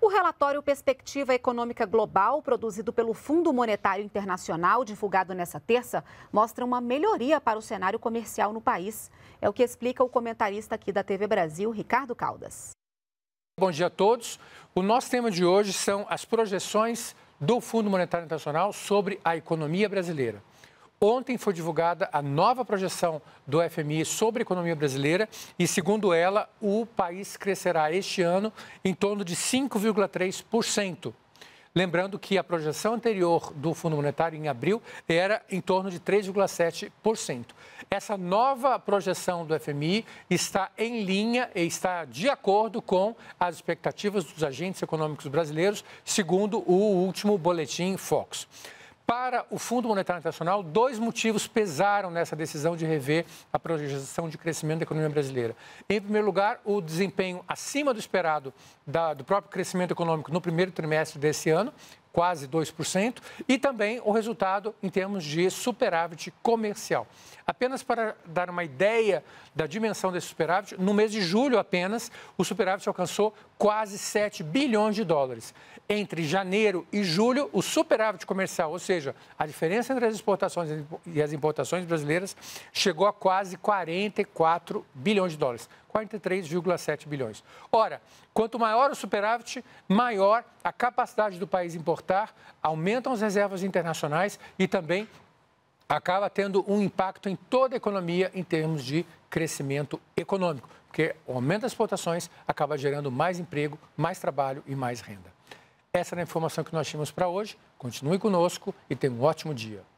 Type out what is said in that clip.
O relatório Perspectiva Econômica Global, produzido pelo Fundo Monetário Internacional, divulgado nesta terça, mostra uma melhoria para o cenário comercial no país. É o que explica o comentarista aqui da TV Brasil, Ricardo Caldas. Bom dia a todos. O nosso tema de hoje são as projeções do Fundo Monetário Internacional sobre a economia brasileira. Ontem foi divulgada a nova projeção do FMI sobre a economia brasileira e, segundo ela, o país crescerá este ano em torno de 5,3%. Lembrando que a projeção anterior do Fundo Monetário em abril era em torno de 3,7%. Essa nova projeção do FMI está em linha e está de acordo com as expectativas dos agentes econômicos brasileiros, segundo o último boletim Fox. Para o Fundo Monetário Internacional, dois motivos pesaram nessa decisão de rever a projeção de crescimento da economia brasileira. Em primeiro lugar, o desempenho acima do esperado da, do próprio crescimento econômico no primeiro trimestre desse ano, quase 2%, e também o resultado em termos de superávit comercial. Apenas para dar uma ideia da dimensão desse superávit, no mês de julho apenas, o superávit alcançou quase 7 bilhões de dólares. Entre janeiro e julho, o superávit comercial, ou seja, a diferença entre as exportações e as importações brasileiras, chegou a quase 44 bilhões de dólares. 43,7 bilhões. Ora, quanto maior o superávit, maior a capacidade do país importar exportar, aumentam as reservas internacionais e também acaba tendo um impacto em toda a economia em termos de crescimento econômico, porque o aumento das exportações acaba gerando mais emprego, mais trabalho e mais renda. Essa era a informação que nós tínhamos para hoje. Continue conosco e tenha um ótimo dia.